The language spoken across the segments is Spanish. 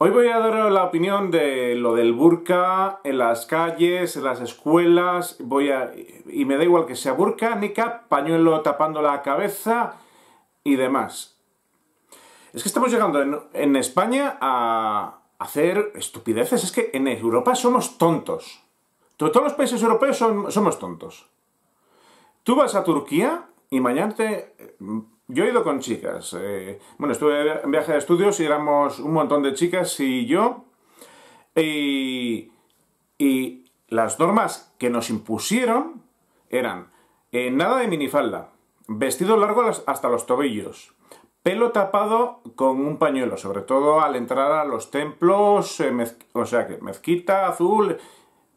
Hoy voy a dar la opinión de lo del burka en las calles, en las escuelas, voy a, y me da igual que sea burka, nica, pañuelo tapando la cabeza y demás. Es que estamos llegando en, España a hacer estupideces, es que en Europa somos tontos. Todos los países europeos somos tontos. Tú vas a Turquía y mañana te yo he ido con chicas. Eh, bueno, estuve en viaje de estudios y éramos un montón de chicas y yo. Y, las normas que nos impusieron eran eh, nada de minifalda, vestido largo hasta los tobillos, pelo tapado con un pañuelo, sobre todo al entrar a los templos, eh, o sea que mezquita, azul,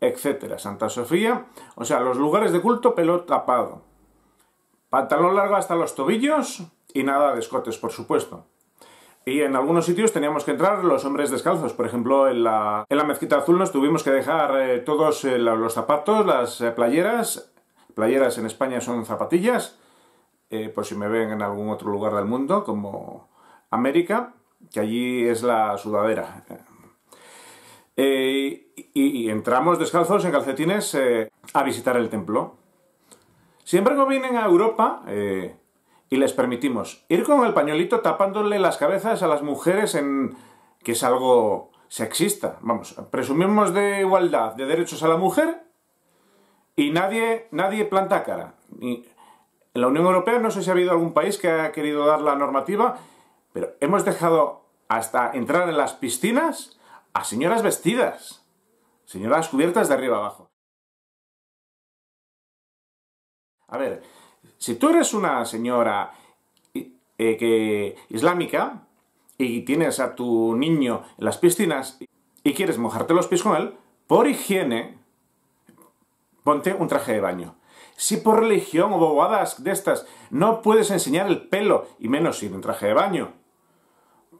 etcétera, Santa Sofía, o sea, los lugares de culto, pelo tapado. Pantalón largo hasta los tobillos y nada de escotes, por supuesto. Y en algunos sitios teníamos que entrar los hombres descalzos. Por ejemplo, en la, Mezquita Azul nos tuvimos que dejar eh, todos eh, los zapatos, las eh, playeras. Playeras en España son zapatillas, por si me ven en algún otro lugar del mundo, como América, que allí es la sudadera. y, entramos descalzos en calcetines a visitar el templo. Siempre embargo, vienen a Europa eh, y les permitimos ir con el pañolito tapándole las cabezas a las mujeres en... que es algo sexista. Vamos, presumimos de igualdad, de derechos a la mujer y nadie, nadie planta cara. en la Unión Europea no sé si ha habido algún país que ha querido dar la normativa, pero hemos dejado hasta entrar en las piscinas a señoras vestidas, señoras cubiertas de arriba abajo. A ver, si tú eres una señora eh, que, islámica y tienes a tu niño en las piscinas y quieres mojarte los pies con él, por higiene, ponte un traje de baño. Si por religión o bobadas de estas no puedes enseñar el pelo, y menos sin un traje de baño,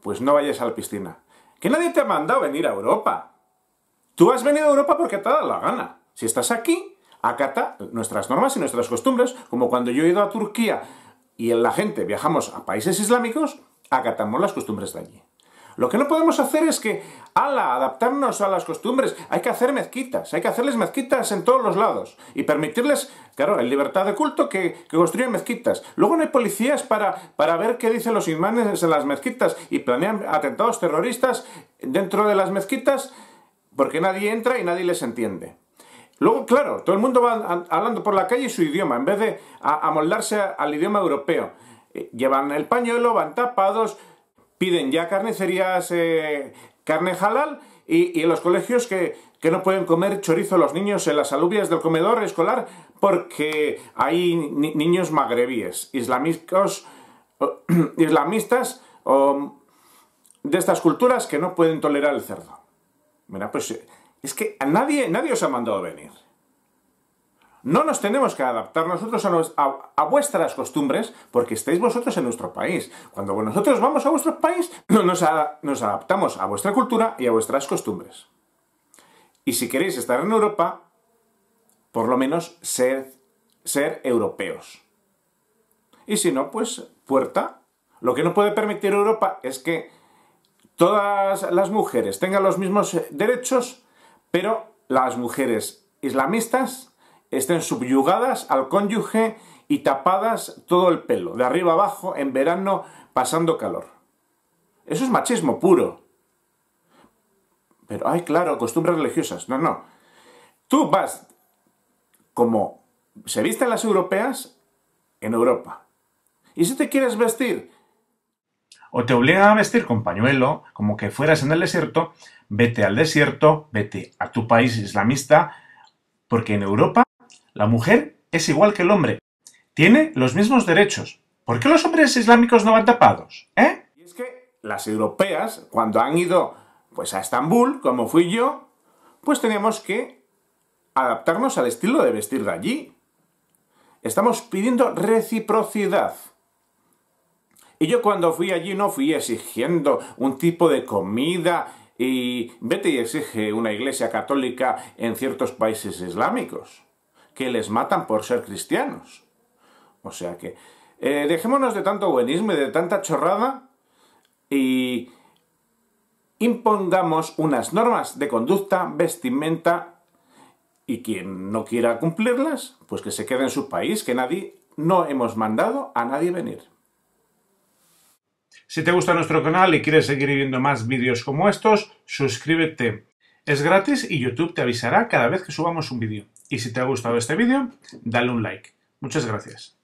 pues no vayas a la piscina. Que nadie te ha mandado venir a Europa. Tú has venido a Europa porque te ha dado la gana. Si estás aquí, acata nuestras normas y nuestras costumbres, como cuando yo he ido a Turquía y en la gente viajamos a países islámicos, acatamos las costumbres de allí. Lo que no podemos hacer es que, ala, adaptarnos a las costumbres, hay que hacer mezquitas, hay que hacerles mezquitas en todos los lados y permitirles, claro, en libertad de culto que, construyan mezquitas. Luego no hay policías para, para ver qué dicen los imanes en las mezquitas y planean atentados terroristas dentro de las mezquitas porque nadie entra y nadie les entiende. Luego, claro, todo el mundo va hablando por la calle su idioma, en vez de amoldarse al idioma europeo. Eh, llevan el pañuelo, van tapados, piden ya carnicerías, eh, carne halal, y, en los colegios que, no pueden comer chorizo los niños en las alubias del comedor escolar porque hay niños magrebíes, islamistas de estas culturas que no pueden tolerar el cerdo. Mira, pues eh, es que a nadie, nadie os ha mandado venir. No nos tenemos que adaptar nosotros a, vuestras costumbres porque estáis vosotros en nuestro país. Cuando nosotros vamos a vuestro país, nos, adaptamos a vuestra cultura y a vuestras costumbres. Y si queréis estar en Europa, por lo menos ser europeos. Y si no, pues puerta. Lo que no puede permitir Europa es que todas las mujeres tengan los mismos eh, derechos pero las mujeres islamistas estén subyugadas al cónyuge y tapadas todo el pelo, de arriba abajo, en verano, pasando calor. Eso es machismo puro. Pero, ay, claro, costumbres religiosas. No, no. Tú vas como se visten las europeas en Europa. Y si te quieres vestir o te obligan a vestir con pañuelo, como que fueras en el desierto, vete al desierto, vete a tu país islamista, porque en Europa la mujer es igual que el hombre, tiene los mismos derechos. ¿Por qué los hombres islámicos no van tapados? ¿Eh? Y es que las europeas, cuando han ido pues a Estambul, como fui yo, pues tenemos que adaptarnos al estilo de vestir de allí. Estamos pidiendo reciprocidad. Y yo cuando fui allí no fui exigiendo un tipo de comida y vete y exige una iglesia católica en ciertos países islámicos, que les matan por ser cristianos. O sea que eh, dejémonos de tanto buenismo y de tanta chorrada y impongamos unas normas de conducta, vestimenta y quien no quiera cumplirlas, pues que se quede en su país, que nadie, no hemos mandado a nadie venir. Si te gusta nuestro canal y quieres seguir viendo más vídeos como estos, suscríbete. Es gratis y YouTube te avisará cada vez que subamos un vídeo. Y si te ha gustado este vídeo, dale un like. Muchas gracias.